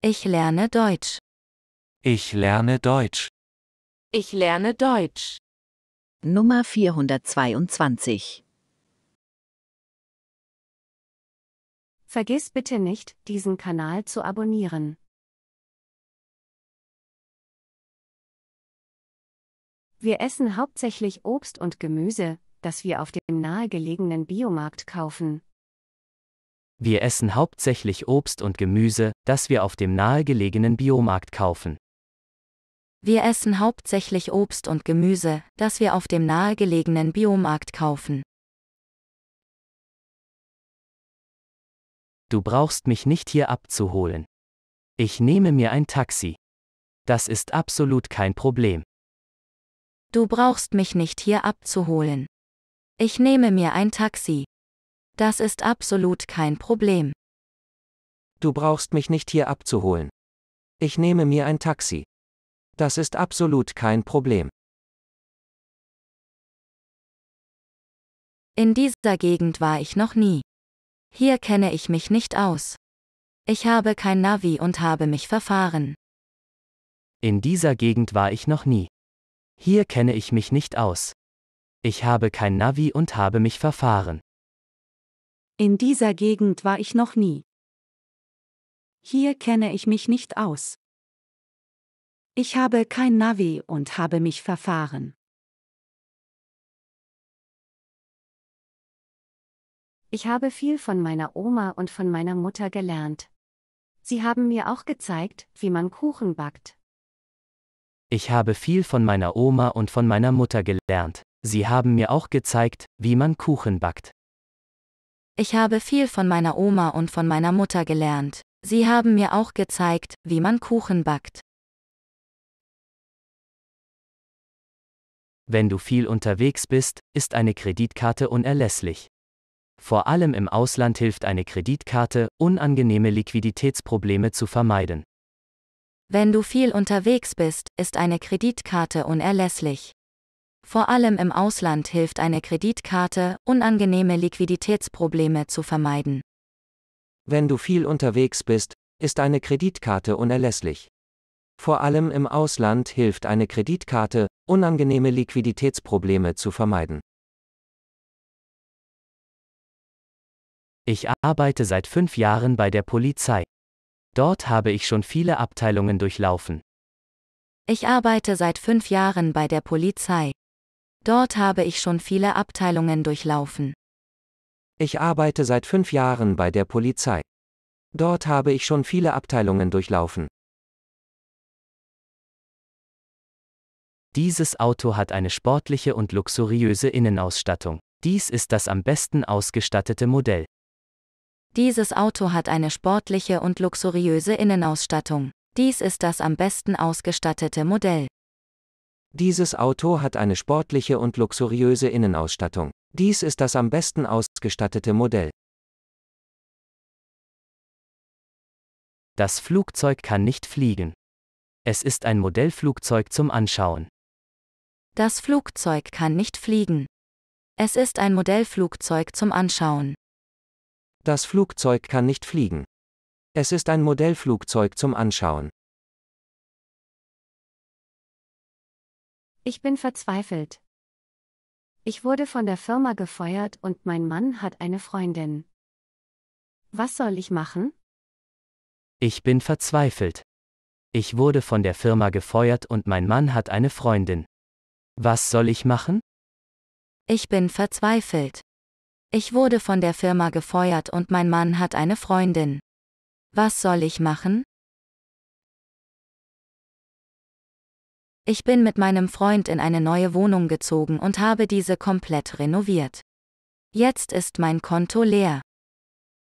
Ich lerne Deutsch. Ich lerne Deutsch. Ich lerne Deutsch. Nummer 422. Vergiss bitte nicht, diesen Kanal zu abonnieren. Wir essen hauptsächlich Obst und Gemüse, das wir auf dem nahegelegenen Biomarkt kaufen. Wir essen hauptsächlich Obst und Gemüse, das wir auf dem nahegelegenen Biomarkt kaufen. Wir essen hauptsächlich Obst und Gemüse, das wir auf dem nahegelegenen Biomarkt kaufen. Du brauchst mich nicht hier abzuholen. Ich nehme mir ein Taxi. Das ist absolut kein Problem. Du brauchst mich nicht hier abzuholen. Ich nehme mir ein Taxi. Das ist absolut kein Problem. Du brauchst mich nicht hier abzuholen. Ich nehme mir ein Taxi. Das ist absolut kein Problem. In dieser Gegend war ich noch nie. Hier kenne ich mich nicht aus. Ich habe kein Navi und habe mich verfahren. In dieser Gegend war ich noch nie. Hier kenne ich mich nicht aus. Ich habe kein Navi und habe mich verfahren. In dieser Gegend war ich noch nie. Hier kenne ich mich nicht aus. Ich habe kein Navi und habe mich verfahren. Ich habe viel von meiner Oma und von meiner Mutter gelernt. Sie haben mir auch gezeigt, wie man Kuchen backt. Ich habe viel von meiner Oma und von meiner Mutter gelernt. Sie haben mir auch gezeigt, wie man Kuchen backt. Ich habe viel von meiner Oma und von meiner Mutter gelernt. Sie haben mir auch gezeigt, wie man Kuchen backt. Wenn du viel unterwegs bist, ist eine Kreditkarte unerlässlich. Vor allem im Ausland hilft eine Kreditkarte, unangenehme Liquiditätsprobleme zu vermeiden. Wenn du viel unterwegs bist, ist eine Kreditkarte unerlässlich. Vor allem im Ausland hilft eine Kreditkarte, unangenehme Liquiditätsprobleme zu vermeiden. Wenn du viel unterwegs bist, ist eine Kreditkarte unerlässlich. Vor allem im Ausland hilft eine Kreditkarte, unangenehme Liquiditätsprobleme zu vermeiden. Ich arbeite seit fünf Jahren bei der Polizei. Dort habe ich schon viele Abteilungen durchlaufen. Ich arbeite seit fünf Jahren bei der Polizei. Dort habe ich schon viele Abteilungen durchlaufen. Ich arbeite seit fünf Jahren bei der Polizei. Dort habe ich schon viele Abteilungen durchlaufen. Dieses Auto hat eine sportliche und luxuriöse Innenausstattung. Dies ist das am besten ausgestattete Modell. Dieses Auto hat eine sportliche und luxuriöse Innenausstattung. Dies ist das am besten ausgestattete Modell. Dieses Auto hat eine sportliche und luxuriöse Innenausstattung. Dies ist das am besten ausgestattete Modell. Das Flugzeug kann nicht fliegen. Es ist ein Modellflugzeug zum Anschauen. Das Flugzeug kann nicht fliegen. Es ist ein Modellflugzeug zum Anschauen. Das Flugzeug kann nicht fliegen. Es ist ein Modellflugzeug zum Anschauen. Ich bin verzweifelt. Ich wurde von der Firma gefeuert und mein Mann hat eine Freundin. Was soll ich machen? Ich bin verzweifelt. Ich wurde von der Firma gefeuert und mein Mann hat eine Freundin. Was soll ich machen? Ich bin verzweifelt. Ich wurde von der Firma gefeuert und mein Mann hat eine Freundin. Was soll ich machen? Ich bin mit meinem Freund in eine neue Wohnung gezogen und habe diese komplett renoviert. Jetzt ist mein Konto leer.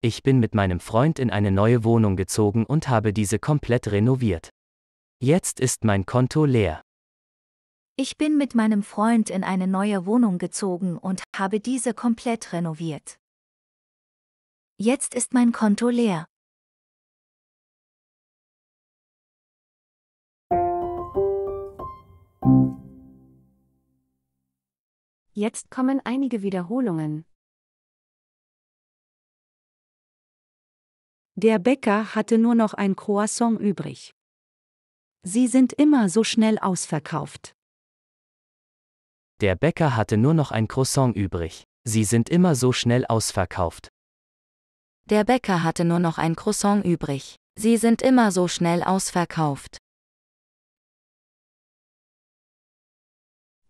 Ich bin mit meinem Freund in eine neue Wohnung gezogen und habe diese komplett renoviert. Jetzt ist mein Konto leer. Ich bin mit meinem Freund in eine neue Wohnung gezogen und habe diese komplett renoviert. Jetzt ist mein Konto leer. Jetzt kommen einige Wiederholungen. Der Bäcker hatte nur noch ein Croissant übrig. Sie sind immer so schnell ausverkauft. Der Bäcker hatte nur noch ein Croissant übrig. Sie sind immer so schnell ausverkauft. Der Bäcker hatte nur noch ein Croissant übrig. Sie sind immer so schnell ausverkauft.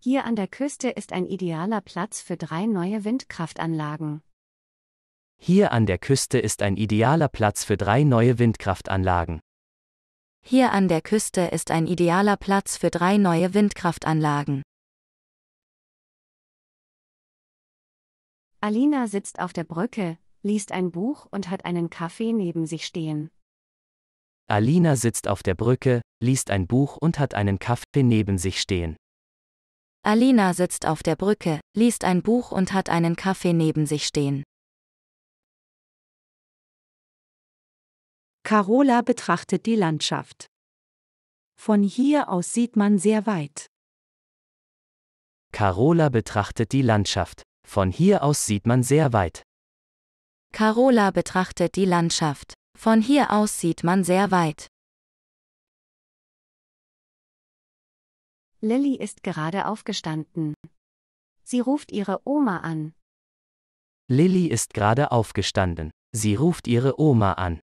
Hier an der Küste ist ein idealer Platz für drei neue Windkraftanlagen. Hier an der Küste ist ein idealer Platz für drei neue Windkraftanlagen. Hier an der Küste ist ein idealer Platz für drei neue Windkraftanlagen. Alina sitzt auf der Brücke, liest ein Buch und hat einen Kaffee neben sich stehen. Alina sitzt auf der Brücke, liest ein Buch und hat einen Kaffee neben sich stehen. Alina sitzt auf der Brücke, liest ein Buch und hat einen Kaffee neben sich stehen. Carola betrachtet die Landschaft. Von hier aus sieht man sehr weit. Carola betrachtet die Landschaft. Von hier aus sieht man sehr weit. Carola betrachtet die Landschaft. Von hier aus sieht man sehr weit. Lilly ist gerade aufgestanden. Sie ruft ihre Oma an. Lilly ist gerade aufgestanden. Sie ruft ihre Oma an.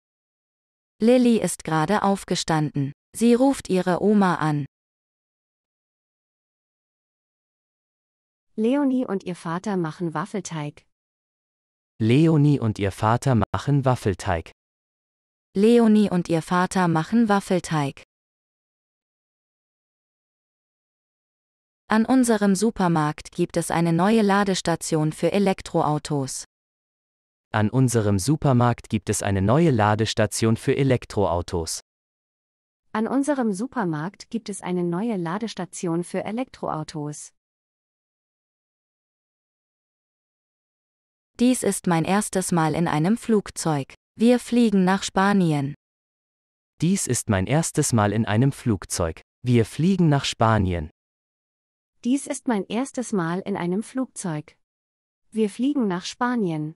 Lilly ist gerade aufgestanden. Sie ruft ihre Oma an. Leonie und ihr Vater machen Waffelteig. Leonie und ihr Vater machen Waffelteig. Leonie und ihr Vater machen Waffelteig. An unserem Supermarkt gibt es eine neue Ladestation für Elektroautos. An unserem Supermarkt gibt es eine neue Ladestation für Elektroautos. An unserem Supermarkt gibt es eine neue Ladestation für Elektroautos. Dies ist mein erstes Mal in einem Flugzeug. Wir fliegen nach Spanien. Dies ist mein erstes Mal in einem Flugzeug. Wir fliegen nach Spanien. Dies ist mein erstes Mal in einem Flugzeug. Wir fliegen nach Spanien.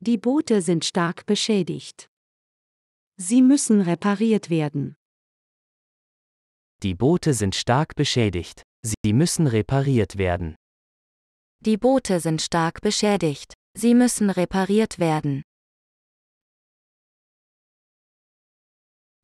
Die Boote sind stark beschädigt. Sie müssen repariert werden. Die Boote sind stark beschädigt. Sie müssen repariert werden. Die Boote sind stark beschädigt. Sie müssen repariert werden.